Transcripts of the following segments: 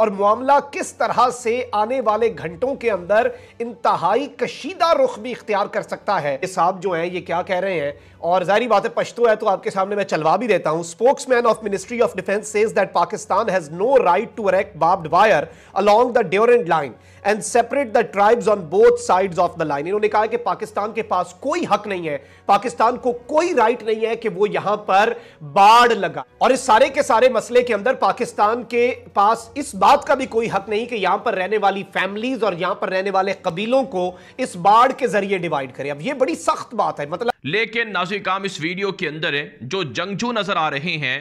और मामला किस तरह से आने वाले घंटों के अंदर इंतहाई कशीदा रुख भी इख्तियार कर सकता है ये साहब जो हैं ये क्या कह रहे हैं और जाहरी बात है पश्तो है तो आपके सामने मैं चलवा भी देता हूँ spokesman of ministry of defence says that Pakistan has no right to erect barbed wire along the Durand line and separate the tribes on both side of the line इन्होंने कहा कि पाकिस्तान के पास कोई हक नहीं है पाकिस्तान को कोई राइट नहीं है कि वो यहां पर बाढ़ लगा और इस सारे के सारे मसले के अंदर पाकिस्तान के पास इस बात बात का भी कोई हक नहीं कि यहां पर रहने वाली फैमिलीज और यहां पर रहने वाले कबीलों को इस बाढ़ के जरिए डिवाइड करें अब ये बड़ी सख्त बात है मतलब लेकिन नाजी काम इस वीडियो के अंदर है जो जंगजू नजर आ रहे हैं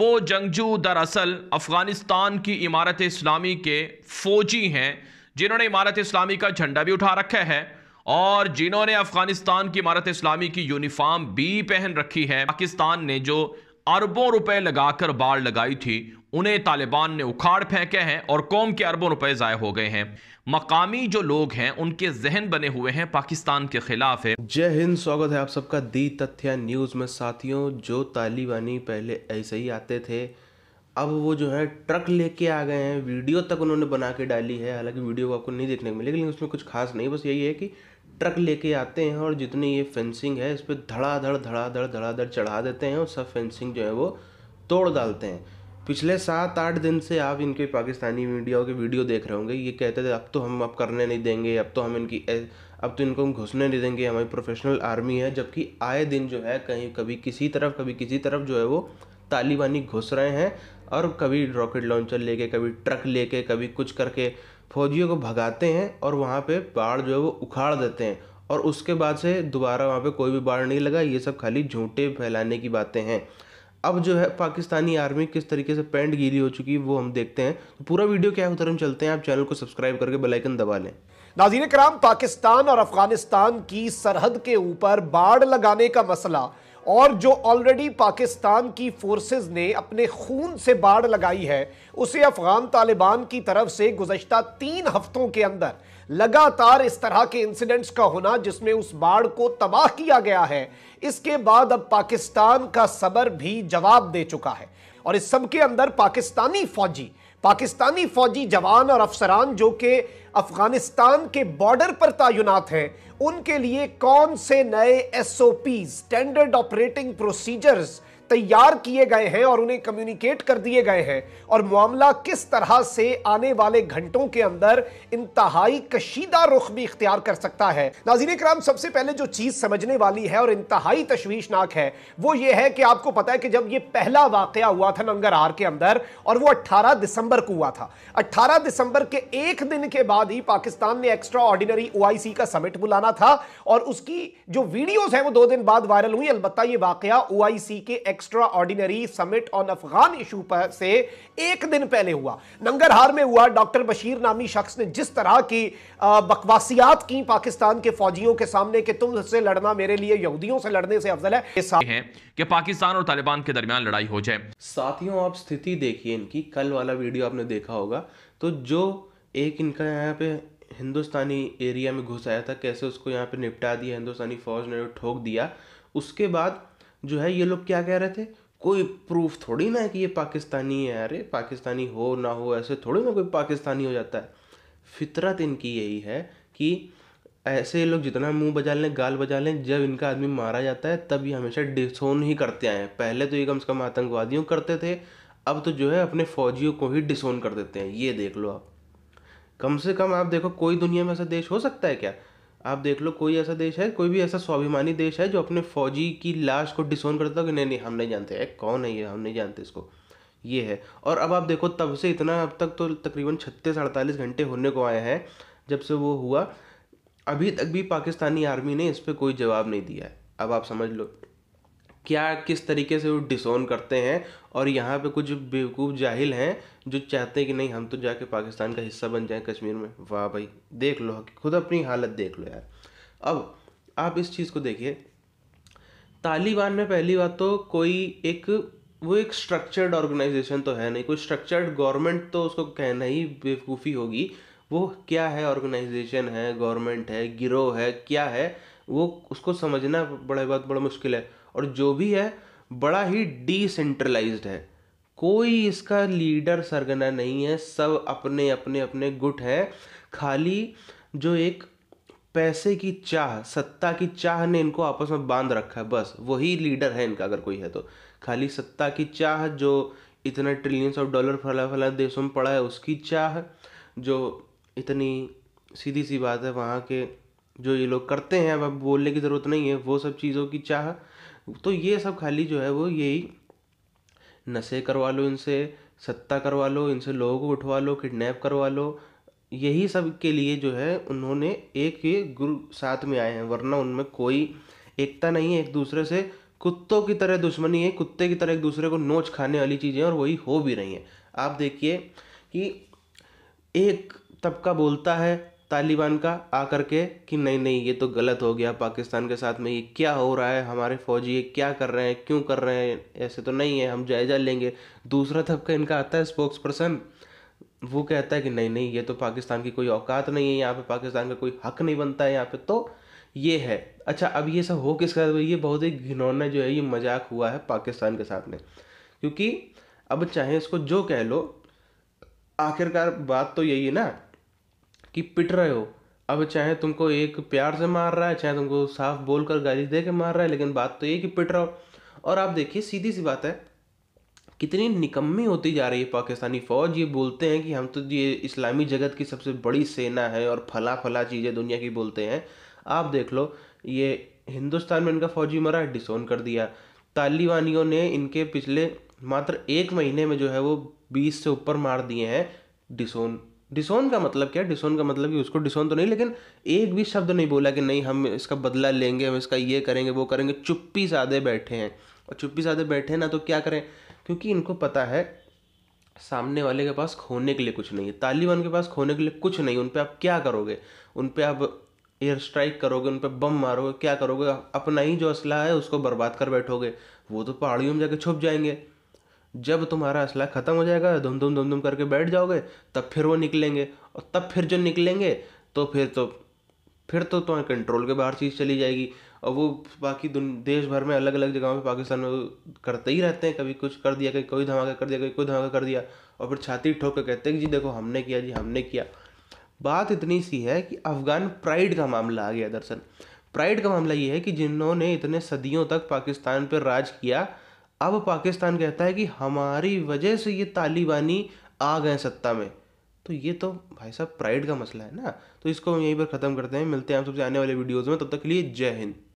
वो जंगजू दरअसल अफगानिस्तान की इमारत इस्लामी के फौजी हैं जिन्होंने इमारत इस्लामी का झंडा भी उठा रखा है और जिन्होंने अफगानिस्तान की इमारत इस्लामी की यूनिफॉर्म भी पहन रखी है पाकिस्तान ने जो अरबों रुपए लगाकर बाढ़ लगाई थी उन्हें तालिबान ने उखाड़ फेंके हैं और कौम के अरबों रुपए जाये हो गए हैं मकामी जो लोग हैं उनके जहन बने हुए हैं पाकिस्तान के खिलाफ है जय हिंद स्वागत है आप सबका दी तथ्या न्यूज़ में साथियों जो तालिबानी पहले ऐसे ही आते थे अब वो जो है ट्रक लेके आ गए हैं वीडियो तक उन्होंने बना के डाली है हालांकि वीडियो आपको नहीं देखने को मिलेगी लेकिन उसमें कुछ खास नहीं बस यही है कि ट्रक लेके आते हैं और जितनी ये फेंसिंग है इस पर धड़ाधड़ धड़ाधड़ धड़ाधड़ चढ़ा देते हैं और सब फेंसिंग जो है वो तोड़ डालते हैं पिछले सात आठ दिन से आप इनके पाकिस्तानी मीडिया के वीडियो देख रहे होंगे ये कहते थे अब तो हम अब करने नहीं देंगे अब तो हम इनकी अब तो इनको हम घुसने नहीं देंगे हमारी प्रोफेशनल आर्मी है जबकि आए दिन जो है कहीं कभी किसी तरफ कभी किसी तरफ जो है वो तालिबानी घुस रहे हैं और कभी रॉकेट लॉन्चर लेके कभी ट्रक लेके कभी कुछ करके फौजियों को भगाते हैं और वहाँ पे बाढ़ जो है वो उखाड़ देते हैं और उसके बाद से दोबारा वहाँ पे कोई भी बाढ़ नहीं लगा ये सब खाली झूठे फैलाने की बातें हैं अब जो है पाकिस्तानी आर्मी किस तरीके से पेंट गीली हो चुकी है वो हम देखते हैं तो पूरा वीडियो क्या है उधर हम चलते हैं आप चैनल को सब्सक्राइब करके बेलाइकन दबा लें नाजीन कराम पाकिस्तान और अफगानिस्तान की सरहद के ऊपर बाढ़ लगाने का मसला और जो ऑलरेडी पाकिस्तान की फोर्सेस ने अपने खून से बाढ़ लगाई है उसे अफगान तालिबान की तरफ से गुजशत तीन हफ्तों के अंदर लगातार इस तरह के इंसिडेंट्स का होना जिसमें उस बाढ़ को तबाह किया गया है इसके बाद अब पाकिस्तान का सबर भी जवाब दे चुका है और इस सबके अंदर पाकिस्तानी फौजी पाकिस्तानी फौजी जवान और अफसरान जो कि अफगानिस्तान के बॉर्डर पर तैनात हैं उनके लिए कौन से नए एसओपी स्टैंडर्ड ऑपरेटिंग प्रोसीजर्स तैयार किए गए हैं और उन्हें कम्युनिकेट कर दिए गए हैं और मामला किस तरह से आने वाले घंटों के अंदर इंतहाई कशीदा रुख भी इख्तियार कर सकता है नाजीन कराम सबसे पहले जो चीज़ समझने वाली है और इंतहाई तशवीशनाक है वो ये है कि आपको पता है कि जब ये पहला वाक़ हुआ था नंगरहार के अंदर और वो अट्ठारह दिसंबर को हुआ था अट्ठारह दिसंबर के एक दिन के बाद ही पाकिस्तान ने एक्स्ट्रा ऑर्डिनरी ओ का समिट बुलाना था और उसकी जो वीडियोज है वो दो दिन बाद वायरल हुई अलबत्ता ये वाकया ओ के extraordinary summit on Afghan issue पर से एक दिन पहले हुआ नंगरहार में हुआ डॉक्टर बशीर नामी शख्स ने जिस तरह की बकवासियात की पाकिस्तान के फौजियों के सामने कि तुम से लड़ना मेरे लिए यहूदियों से लड़ने से अफजल है हैं कि पाकिस्तान और तालिबान के दरमियान लड़ाई हो जाए साथियों आप स्थिति देखिए इनकी कल वाला वीडियो आपने देखा होगा तो जो एक इनका यहाँ पे हिंदुस्तानी एरिया में घुस आया था कैसे उसको यहाँ पे निपटा दिया हिंदुस्तानी फ़ौज ने ठोक दिया उसके बाद जो है ये लोग क्या कह रहे थे कोई प्रूफ थोड़ी ना है कि ये पाकिस्तानी है अरे पाकिस्तानी हो ना हो ऐसे थोड़ी ना कोई पाकिस्तानी हो जाता है फितरत इनकी यही है कि ऐसे लोग जितना मुंह बजा लें गाल बजा लें जब इनका आदमी मारा जाता है तब ये हमेशा डिसोन ही करते आए हैं पहले तो ये कम से कम आतंकवादियों करते थे अब तो जो है अपने फौजियों को ही डिसोन कर देते हैं ये देख लो आप कम से कम आप देखो कोई दुनिया में ऐसा देश हो सकता है क्या आप देख लो कोई ऐसा देश है कोई भी ऐसा स्वाभिमानी देश है जो अपने फौजी की लाश को डिसोन करता हो तो कि नहीं नहीं हम नहीं जानते है कौन है ये हम नहीं जानते इसको ये है और अब आप देखो तब से इतना अब तक तो तकरीबन छत्तीस अड़तालीस घंटे होने को आए हैं जब से वो हुआ अभी तक भी पाकिस्तानी आर्मी ने इस पर कोई जवाब नहीं दिया है अब आप समझ लो क्या किस तरीके से वो डिसोन करते हैं और यहाँ पे कुछ बेवकूफ़ जाहिल हैं जो चाहते हैं कि नहीं हम तो जाके पाकिस्तान का हिस्सा बन जाएं कश्मीर में वाह भाई देख लो खुद अपनी हालत देख लो यार अब आप इस चीज़ को देखिए तालिबान में पहली बात तो कोई एक वो एक स्ट्रक्चर्ड ऑर्गेनाइजेशन तो है नहीं कोई स्ट्रक्चर्ड गवर्नमेंट तो उसको कहना ही बेवकूफ़ी होगी वो क्या है ऑर्गेनाइजेशन है गवर्नमेंट है गिरोह है क्या है वो उसको समझना बड़े बहुत बड़ा मुश्किल है और जो भी है बड़ा ही डिसेंट्रलाइज है कोई इसका लीडर सरगना नहीं है सब अपने अपने अपने गुट हैं खाली जो एक पैसे की चाह सत्ता की चाह ने इनको आपस में बांध रखा है बस वही लीडर है इनका अगर कोई है तो खाली सत्ता की चाह जो इतना ट्रिलियंस ऑफ डॉलर फला फला देशों में पड़ा है उसकी चाह जो इतनी सीधी सी बात है वहाँ के जो ये लोग करते हैं अब बोलने की ज़रूरत नहीं है वो सब चीज़ों की चाह तो ये सब खाली जो है वो यही नशे करवा लो इनसे सत्ता करवा लो इनसे लोगों को उठवा लो किडनैप करवा लो यही सब के लिए जो है उन्होंने एक ही गुरु साथ में आए हैं वरना उनमें कोई एकता नहीं है एक दूसरे से कुत्तों की तरह दुश्मनी है कुत्ते की तरह एक दूसरे को नोच खाने वाली चीज़ें और वही हो भी रही हैं आप देखिए कि एक तबका बोलता है तालिबान का आकर के कि नहीं नहीं ये तो गलत हो गया पाकिस्तान के साथ में ये क्या हो रहा है हमारे फौजी ये क्या कर रहे हैं क्यों कर रहे हैं ऐसे तो नहीं है हम जायज़ा लेंगे दूसरा तबका इनका आता है स्पोक्स पर्सन वो कहता है कि नहीं नहीं ये तो पाकिस्तान की कोई औकात नहीं है यहाँ पे पाकिस्तान का कोई हक नहीं बनता है यहाँ पे तो ये है अच्छा अब ये सब हो किस कर तो ये बहुत ही घिनौना जो है ये मजाक हुआ है पाकिस्तान के साथ में क्योंकि अब चाहे इसको जो कह लो आखिरकार बात तो यही है ना कि पिट रहे हो अब चाहे तुमको एक प्यार से मार रहा है चाहे तुमको साफ बोल कर गाली दे के मार रहा है लेकिन बात तो ये कि पिट रहा हो और आप देखिए सीधी सी बात है कितनी निकम्मी होती जा रही है पाकिस्तानी फ़ौज ये बोलते हैं कि हम तो ये इस्लामी जगत की सबसे बड़ी सेना है और फला फला चीज़ें दुनिया की बोलते हैं आप देख लो ये हिंदुस्तान में इनका फौजी मरा डिसोन कर दिया तालिबानियों ने इनके पिछले मात्र एक महीने में जो है वो बीस से ऊपर मार दिए हैं डिसोन डिसोन का मतलब क्या डिसोन का मतलब कि उसको डिसोन तो नहीं लेकिन एक भी शब्द नहीं बोला कि नहीं हम इसका बदला लेंगे हम इसका ये करेंगे वो करेंगे चुप्पी साधे बैठे हैं और चुप्पी साधे बैठे हैं ना तो क्या करें क्योंकि इनको पता है सामने वाले के पास खोने के लिए कुछ नहीं है तालिबान के पास खोने के लिए कुछ नहीं उन पर आप क्या करोगे उन पर आप एयर स्ट्राइक करोगे उन पर बम मारोगे क्या करोगे अपना ही जो असला है उसको बर्बाद कर बैठोगे वो तो पहाड़ियों में जाके छुप जाएंगे जब तुम्हारा असला ख़त्म हो जाएगा धुम धुम धुम धुम करके बैठ जाओगे तब फिर वो निकलेंगे और तब फिर जो निकलेंगे तो फिर तो फिर तो तुम्हें कंट्रोल के बाहर चीज़ चली जाएगी और वो बाकी देश भर में अलग अलग जगहों पे पाकिस्तान में करते ही रहते हैं कभी कुछ कर दिया कभी कोई धमाका कर दिया कभी कोई धमाका कर दिया और फिर छाती ठोक कर कहते हैं कि जी देखो हमने किया जी हमने किया बात इतनी सी है कि अफगान प्राइड का मामला आ गया दरअसल प्राइड का मामला ये है कि जिन्होंने इतने सदियों तक पाकिस्तान पर राज किया अब पाकिस्तान कहता है कि हमारी वजह से ये तालिबानी आ गए सत्ता में तो ये तो भाई साहब प्राइड का मसला है ना तो इसको हम यहीं पर ख़त्म करते हैं मिलते हैं आप सबसे आने वाले वीडियोज़ में तब तक के लिए जय हिंद